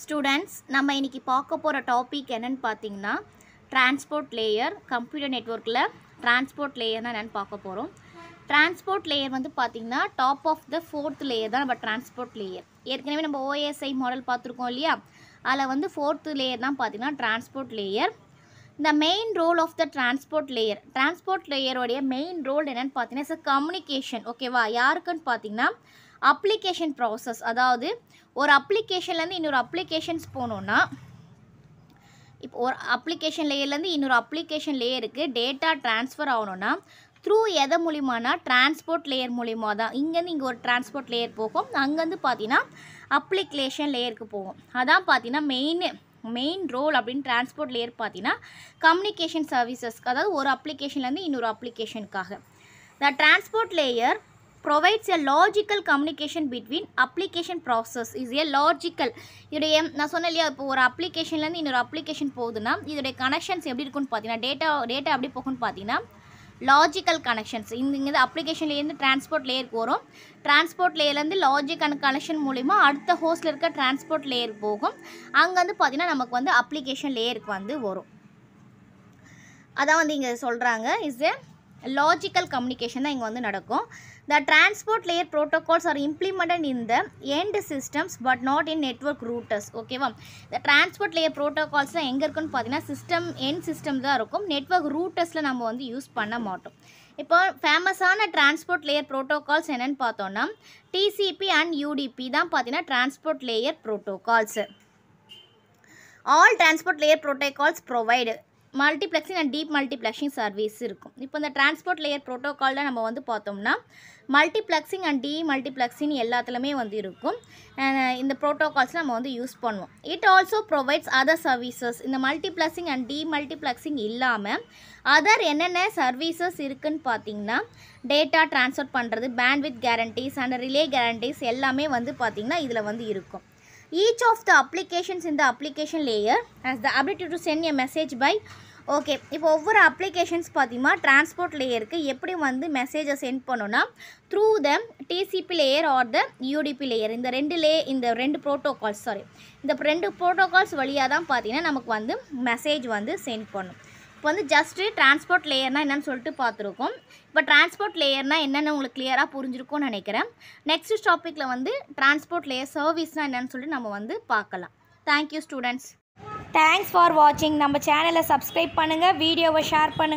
students நம்ம இன்றைக்கி பார்க்க போகிற டாபிக் என்னென்னு பார்த்தீங்கன்னா டிரான்ஸ்போர்ட் லேயர் கம்ப்யூட்டர் நெட்ஒர்க்கில் டிரான்ஸ்போர்ட் தான் என்னென்னு பார்க்க போகிறோம் டிரான்ஸ்போர்ட் லேயர் வந்து பார்த்திங்கன்னா top of the fourth layer தான் நம்ம டிரான்ஸ்போர்ட் லேயர் ஏற்கனவே நம்ம ஓஎஸ்ஐ மாடல் பார்த்துருக்கோம் இல்லையா அதில் வந்து ஃபோர்த்து லேயர் தான் பார்த்திங்கன்னா டிரான்ஸ்போர்ட் லேயர் இந்த main role of the transport layer transport லேயருடைய மெயின் ரோல் என்னென்னு பார்த்தீங்கன்னா இட்ஸ் கம்யூனிகேஷன் ஓகேவா யாருக்குன்னு பார்த்தீங்கன்னா அப்ளிகேஷன் ப்ராசஸ் அதாவது ஒரு அப்ளிகேஷன்லேருந்து இன்னொரு அப்ளிகேஷன்ஸ் போகணுன்னா இப்போ ஒரு அப்ளிகேஷன் லேயர்லேருந்து இன்னொரு அப்ளிகேஷன் லேயருக்கு டேட்டா ட்ரான்ஸ்ஃபர் ஆகணுன்னா த்ரூ எதை மூலிமானா டிரான்ஸ்போர்ட் லேயர் மூலிமா தான் இங்கேருந்து இங்கே ஒரு டிரான்ஸ்போர்ட் லேயர் போகும் அங்கேருந்து பார்த்தீங்கன்னா அப்ளிகேஷன் லேயருக்கு போகும் அதான் பார்த்தீங்கன்னா மெயின் மெயின் ரோல் அப்படின்னு டிரான்ஸ்போர்ட் லேயர் பார்த்தீங்கன்னா கம்யூனிகேஷன் சர்வீசஸ்க்கு அதாவது ஒரு அப்ளிகேஷன்லேருந்து இன்னொரு அப்ளிகேஷனுக்காக the transport layer provides a logical communication between application process is a logical இதோடைய நான் சொன்னேன் இல்லையா இப்போ ஒரு அப்ளிகேஷன்லேருந்து இன்னொரு அப்ளிகேஷன் போகுதுன்னா இதோடைய கனெக்ஷன்ஸ் எப்படி இருக்குன்னு பார்த்தீங்கன்னா டேட்டா டேட்டா எப்படி போகும்னு பார்த்தீங்கன்னா லாஜிக்கல் கனெக்ஷன்ஸ் இந்த இங்கே அப்ளிகேஷன்லேருந்து டிரான்ஸ்போர்ட் லேயருக்கு வரும் டிரான்ஸ்போர்ட் லேயர்லேருந்து லாஜிக் அண்ட் கனெக்ஷன் மூலிமா அடுத்த ஹோஸ்டில் இருக்க டிரான்ஸ்போர்ட் லேயர் போகும் அங்கே வந்து பார்த்திங்கன்னா நமக்கு வந்து அப்ளிகேஷன் லேயருக்கு வந்து வரும் அதான் வந்து இங்கே சொல்கிறாங்க இஸ் ஏ லாஜிக்கல் கம்யூனிகேஷன் தான் இங்கே வந்து நடக்கும் the transport layer protocols are implemented in the end systems but not in network routers ஓகேவா இந்த டிரான்ஸ்போர்ட் லேயர் ப்ரோட்டோகால்ஸ்லாம் எங்கே இருக்குன்னு பார்த்தீங்கன்னா சிஸ்டம் எண்ட் சிஸ்டம் தான் இருக்கும் நெட்ஒர்க் ரூட்டர்ஸில் நம்ம வந்து யூஸ் பண்ண மாட்டோம் இப்போ ஃபேமஸான டிரான்ஸ்போர்ட் லேயர் ப்ரோட்டோகால்ஸ் என்னென்னு பார்த்தோன்னா டிசிபி அண்ட் யூடிபி தான் பார்த்தீங்கன்னா transport layer protocols all transport layer protocols provide multiplexing and demultiplexing service இருக்கும் இப்போ இந்த டிரான்ஸ்போர்ட் லேயர் ப்ரோட்டோக்காலில் நம்ம வந்து பார்த்தோம்னா மல்டிப்ளெக்ஸிங் அண்ட் டீ மல்டிப்ளெக்ஸிங் எல்லாத்துலேயுமே வந்து இருக்கும் uh, இந்த ப்ரோட்டோகால்ஸ் நம்ம வந்து யூஸ் பண்ணுவோம் it also provides other services இந்த மல்டிப்ளெக்ஸிங் அண்ட் டீ மல்டிப்ளெக்ஸிங் இல்லாமல் அதர் என்னென்ன சர்வீசஸ் இருக்குதுன்னு பார்த்தீங்கன்னா டேட்டா ட்ரான்ஸ்ஃபர் பண்ணுறது bandwidth guarantees and relay guarantees எல்லாமே வந்து பார்த்திங்கன்னா இதில் வந்து இருக்கும் each of the applications in the application layer has the ability to send a message by okay இப்போ ஒவ்வொரு அப்ளிகேஷன்ஸ் பார்த்தீங்கன்னா டிரான்ஸ்போர்ட் லேயருக்கு எப்படி வந்து மெசேஜை சென்ட் பண்ணோன்னா through the TCP layer or the UDP layer இந்த ரெண்டு லே இந்த ரெண்டு ப்ரோட்டோகால்ஸ் சாரி இந்த ரெண்டு ப்ரோட்டோகால்ஸ் வழியாக தான் பார்த்தீங்கன்னா நமக்கு வந்து மெசேஜ் வந்து சென்ட் பண்ணும் இப்போ வந்து ஜஸ்ட்டு டிரான்ஸ்போர்ட் லேயர்னால் என்னென்னு சொல்லிட்டு பார்த்துருக்கோம் இப்போ டிரான்ஸ்போர்ட் லேயர்னால் என்னென்னு உங்களுக்கு கிளியராக புரிஞ்சிருக்கும்னு நினைக்கிறேன் நெக்ஸ்ட் டாப்பிக்கில் வந்து டிரான்ஸ்போர்ட் லேயர் சர்வீஸ்னால் என்னென்னு சொல்லிட்டு நம்ம வந்து பார்க்கலாம் தேங்க்யூ ஸ்டூடெண்ட்ஸ் தேங்க்ஸ் ஃபார் வாட்சிங் நம்ம சேனலை சப்ஸ்கிரைப் பண்ணுங்கள் வீடியோவை ஷேர் பண்ணுங்கள்